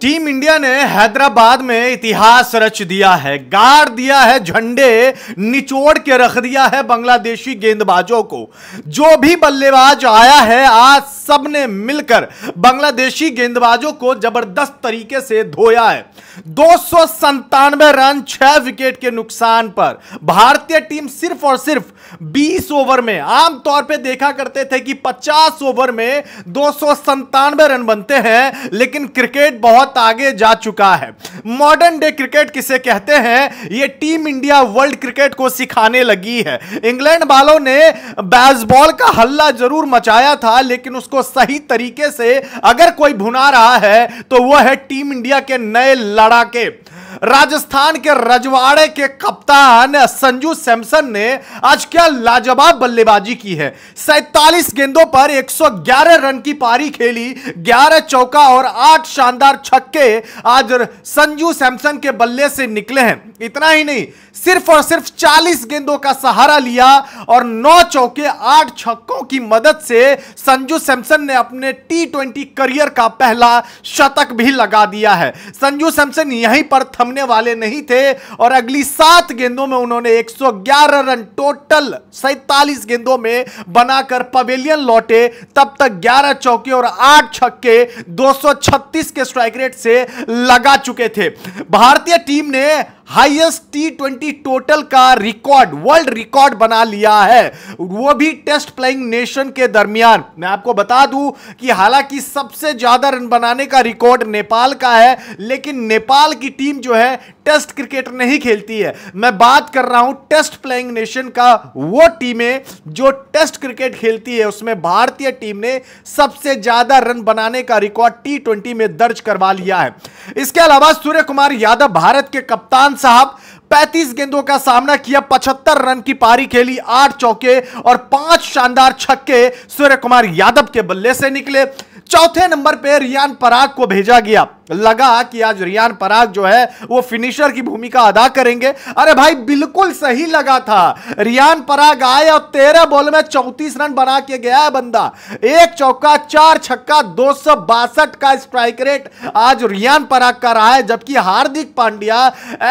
team India ने हैदराबाद में इतिहास रच दिया है गाड़ दिया है झंडे निचोड़ के रख दिया है बांग्लादेशी गेंदबाजों को जो भी बल्लेबाज आया है आज सबने मिलकर बांग्लादेशी गेंदबाजों को जबरदस्त तरीके से धोया है दो सौ रन छह विकेट के नुकसान पर भारतीय टीम सिर्फ और सिर्फ 20 ओवर में आमतौर पर देखा करते थे कि पचास ओवर में दो रन बनते हैं लेकिन क्रिकेट बहुत बहुत आगे जा चुका है मॉडर्न डे क्रिकेट किसे कहते हैं ये टीम इंडिया वर्ल्ड क्रिकेट को सिखाने लगी है इंग्लैंड वालों ने बेसबॉल का हल्ला जरूर मचाया था लेकिन उसको सही तरीके से अगर कोई भुना रहा है तो वह है टीम इंडिया के नए लड़ाके राजस्थान के रजवाड़े के कप्तान संजू सैमसन ने आज क्या लाजवाब बल्लेबाजी की है सैतालीस गेंदों पर 111 रन की पारी खेली 11 चौका और 8 शानदार छक्के आज संजू सैमसन के बल्ले से निकले हैं इतना ही नहीं सिर्फ और सिर्फ 40 गेंदों का सहारा लिया और 9 चौके 8 छक्कों की मदद से संजू सैमसन ने अपने टी करियर का पहला शतक भी लगा दिया है संजू सैमसन यहीं पर थमने थामने वाले नहीं थे और अगली सात गेंदों में उन्होंने 111 रन टोटल सैतालीस गेंदों में बनाकर पवेलियन लौटे तब तक 11 चौके और 8 छक्के 236 के स्ट्राइक रेट से लगा चुके थे भारतीय टीम ने हाईएस्ट टी ट्वेंटी टोटल का रिकॉर्ड वर्ल्ड रिकॉर्ड बना लिया है वो भी टेस्ट प्लेइंग नेशन के दरमियान मैं आपको बता दूं कि हालांकि सबसे ज्यादा रन बनाने का रिकॉर्ड नेपाल का है लेकिन नेपाल की टीम जो है टेस्ट क्रिकेट नहीं खेलती है मैं बात कर रहा हूं टेस्ट प्लेइंग नेशन का वो टीमें जो टेस्ट क्रिकेट खेलती है उसमें भारतीय टीम ने सबसे ज्यादा रन बनाने का रिकॉर्ड टी ट्वेंटी में दर्ज करवा लिया है इसके अलावा सूर्य कुमार यादव भारत के कप्तान साहब 35 गेंदों का सामना किया पचहत्तर रन की पारी खेली आठ चौके और पांच शानदार छक्के सूर्य कुमार यादव के बल्ले से निकले चौथे नंबर पे रियान पराग को भेजा गया लगा कि आज रियान पराग जो है वो फिनिशर की भूमिका अदा करेंगे अरे भाई बिल्कुल सही लगा था रियान पराग आए और तेरह बॉल में चौतीस रन बना के गया है बंदा एक चौका चार छक्का दो का स्ट्राइक रेट आज रियान पराग का रहा है जबकि हार्दिक पांड्या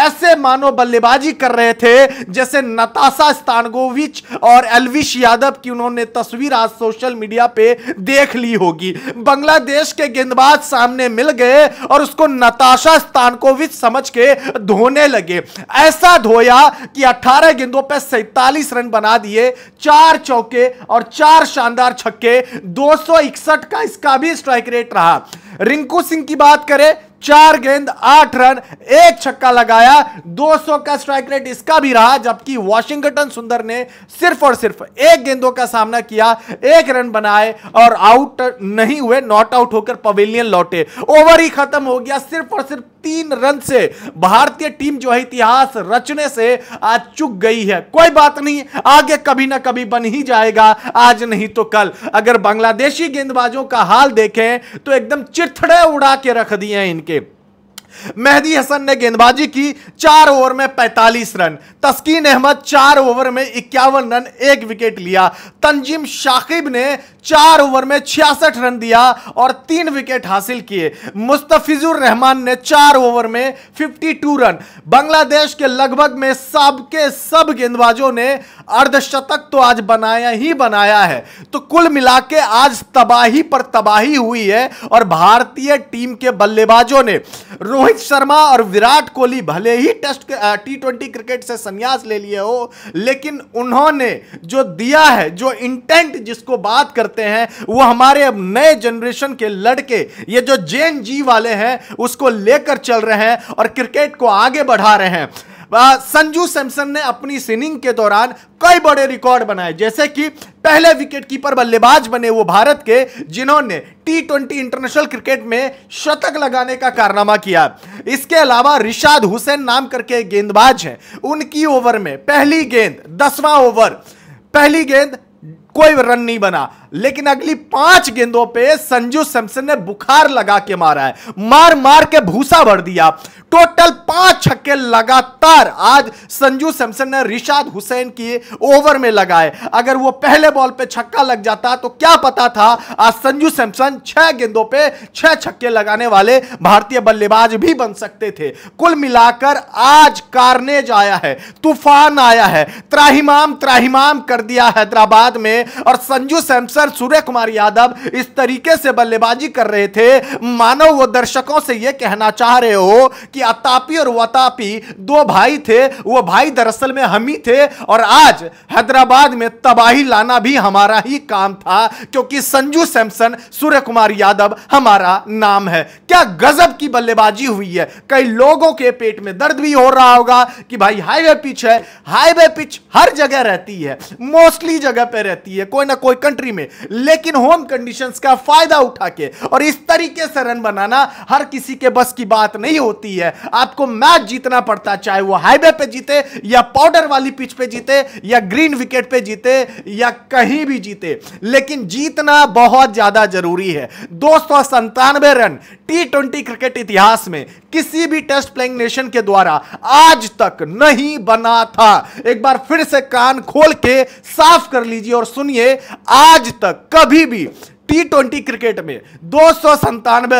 ऐसे मानो बल्लेबाजी कर रहे थे जैसे नताशा स्तानगोविच और एलविश यादव की उन्होंने तस्वीर आज सोशल मीडिया पे देख ली होगी बांग्लादेश के गेंदबाज सामने मिल गए और उसको नताशा स्तानकोविच समझ के धोने लगे ऐसा धोया कि 18 गेंदों पर सैतालीस रन बना दिए चार चौके और चार शानदार छक्के दो का इसका भी स्ट्राइक रेट रहा रिंकू सिंह की बात करें चार गेंद आठ रन एक छक्का लगाया 200 का स्ट्राइक रेट इसका भी रहा जबकि वॉशिंगटन सुंदर ने सिर्फ और सिर्फ एक गेंदों का सामना किया एक रन बनाए और आउट नहीं हुए नॉट आउट होकर पवेलियन लौटे ओवर ही खत्म हो गया सिर्फ और सिर्फ तीन रन से भारतीय टीम जो है इतिहास रचने से आज चुक गई है कोई बात नहीं आगे कभी ना कभी बन ही जाएगा आज नहीं तो कल अगर बांग्लादेशी गेंदबाजों का हाल देखें तो एकदम चिथड़े उड़ा के रख दिए इनके मेहदी हसन ने गेंदबाजी की चार ओवर में 45 रन तस्कीन अहमद चार ओवर में इक्यावन रन एक विकेट लिया तंजीम शाकिब ने चार ओवर में छियासठ रन दिया और तीन विकेट हासिल किए मुस्तफिजुर रहमान ने चार ओवर में 52 रन बांग्लादेश के लगभग में सब सब गेंदबाजों ने अर्धशतक तो आज बनाया ही बनाया है तो कुल मिला के आज तबाही पर तबाही हुई है और भारतीय टीम के बल्लेबाजों ने रोहित रोहित शर्मा और विराट कोहली भले ही टेस्ट टी ट्वेंटी क्रिकेट से संन्यास ले लिए हो लेकिन उन्होंने जो दिया है जो इंटेंट जिसको बात करते हैं वो हमारे अब नए जनरेशन के लड़के ये जो जे जी वाले हैं उसको लेकर चल रहे हैं और क्रिकेट को आगे बढ़ा रहे हैं संजू सैमसन ने अपनी सिनिंग के दौरान कई बड़े रिकॉर्ड बनाए जैसे कि पहले विकेटकीपर बल्लेबाज बने वो भारत के जिन्होंने टी ट्वेंटी इंटरनेशनल क्रिकेट में शतक लगाने का कारनामा किया इसके अलावा रिशाद हुसैन नाम करके गेंदबाज हैं उनकी ओवर में पहली गेंद दसवां ओवर पहली गेंद कोई रन नहीं बना लेकिन अगली पांच गेंदों पे संजू सैमसन ने बुखार लगा के मारा है मार मार के भूसा भर दिया टोटल पांच छक्के लगातार आज संजू सैमसन ने रिशाद हुसैन की ओवर में लगाए अगर वो पहले बॉल पे छक्का लग जाता तो क्या पता था आज संजू सैमसन छह गेंदों पे छह छक्के लगाने वाले भारतीय बल्लेबाज भी बन सकते थे कुल मिलाकर आज कारनेज आया है तूफान आया है त्राहिमाम त्राहिमाम कर दिया हैदराबाद में और संजू सैमसन सूर्य कुमार यादव इस तरीके से बल्लेबाजी कर रहे थे मानव वो दर्शकों से यह कहना चाह रहे हो कि अतापी और वतापी दो भाई थे वो भाई दरअसल में हम ही थे और आज हैदराबाद में तबाही लाना भी हमारा ही काम था क्योंकि संजू सैमसन सूर्य कुमार यादव हमारा नाम है क्या गजब की बल्लेबाजी हुई है कई लोगों के पेट में दर्द भी हो रहा होगा कि भाई हाईवे पिच है हाईवे पिच हर जगह रहती है मोस्टली जगह पर रहती है रहती है कोई ना कोई कंट्री में लेकिन होम कंडीशंस का फायदा उठा के और इस तरीके से रन बनाना हर किसी के बस की बात नहीं होती है आपको मैच जीतना पड़ता है चाहे वो हाईवे पे जीते या पाउडर वाली पिच पे जीते या ग्रीन विकेट पे जीते या कहीं भी जीते लेकिन जीतना बहुत ज्यादा जरूरी है दो रन टी ट्वेंटी क्रिकेट इतिहास में किसी भी टेस्ट प्लेइंग नेशन के द्वारा आज तक नहीं बना था एक बार फिर से कान खोल के साफ कर लीजिए और सुन सुनिए आज तक कभी भी टी ट्वेंटी क्रिकेट में दो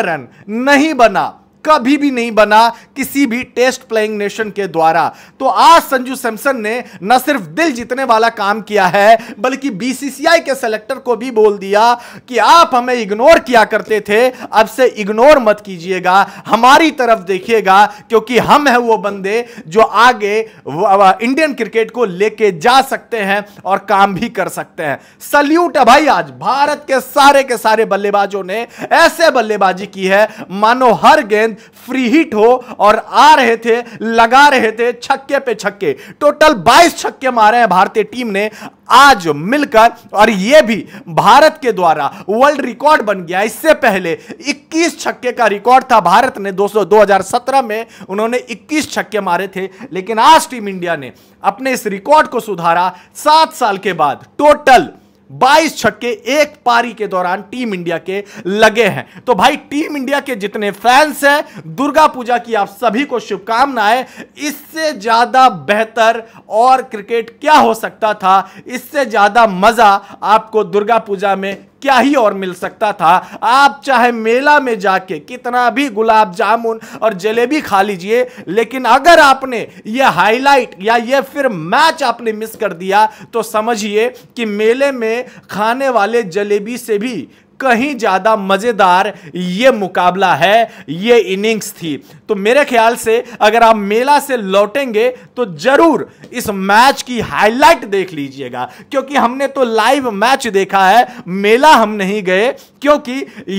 रन नहीं बना कभी भी नहीं बना किसी भी टेस्ट प्लेइंग नेशन के द्वारा तो आज संजू सैमसन ने न सिर्फ दिल जीतने वाला काम किया है बल्कि बीसीसीआई के सेलेक्टर को भी बोल दिया कि आप हमें इग्नोर किया करते थे अब से इग्नोर मत कीजिएगा हमारी तरफ देखिएगा क्योंकि हम हैं वो बंदे जो आगे इंडियन क्रिकेट को लेके जा सकते हैं और काम भी कर सकते हैं सल्यूट है भाई आज भारत के सारे के सारे बल्लेबाजों ने ऐसे बल्लेबाजी की है मानो हर गेंद गेंद फ्री हिट हो और आ रहे थे लगा रहे थे छक्के पे छक्के टोटल 22 छक्के मारे हैं भारतीय टीम ने आज मिलकर और यह भी भारत के द्वारा वर्ल्ड रिकॉर्ड बन गया इससे पहले 21 छक्के का रिकॉर्ड था भारत ने 200 2017 में उन्होंने 21 छक्के मारे थे लेकिन आज टीम इंडिया ने अपने इस रिकॉर्ड को सुधारा सात साल के बाद टोटल 22 छक्के एक पारी के दौरान टीम इंडिया के लगे हैं तो भाई टीम इंडिया के जितने फैंस हैं दुर्गा पूजा की आप सभी को शुभकामनाएं इससे ज्यादा बेहतर और क्रिकेट क्या हो सकता था इससे ज्यादा मजा आपको दुर्गा पूजा में क्या ही और मिल सकता था आप चाहे मेला में जाके कितना भी गुलाब जामुन और जलेबी खा लीजिए लेकिन अगर आपने ये हाईलाइट या ये फिर मैच आपने मिस कर दिया तो समझिए कि मेले में खाने वाले जलेबी से भी कहीं ज़्यादा मज़ेदार ये मुकाबला है यह इनिंग्स थी तो मेरे ख्याल से अगर आप मेला से लौटेंगे तो ज़रूर इस मैच की हाईलाइट देख लीजिएगा क्योंकि हमने तो लाइव मैच देखा है मेला हम नहीं गए क्योंकि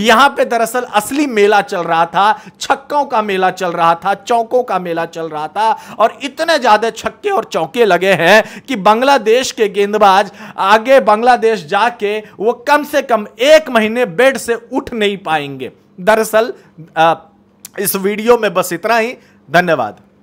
यहां पे दरअसल असली मेला चल रहा था छक्कों का मेला चल रहा था चौकों का मेला चल रहा था और इतने ज़्यादा छक्के और चौके लगे हैं कि बांग्लादेश के गेंदबाज आगे बांग्लादेश जाके वो कम से कम एक महीने महीने बेड से उठ नहीं पाएंगे दरअसल इस वीडियो में बस इतना ही धन्यवाद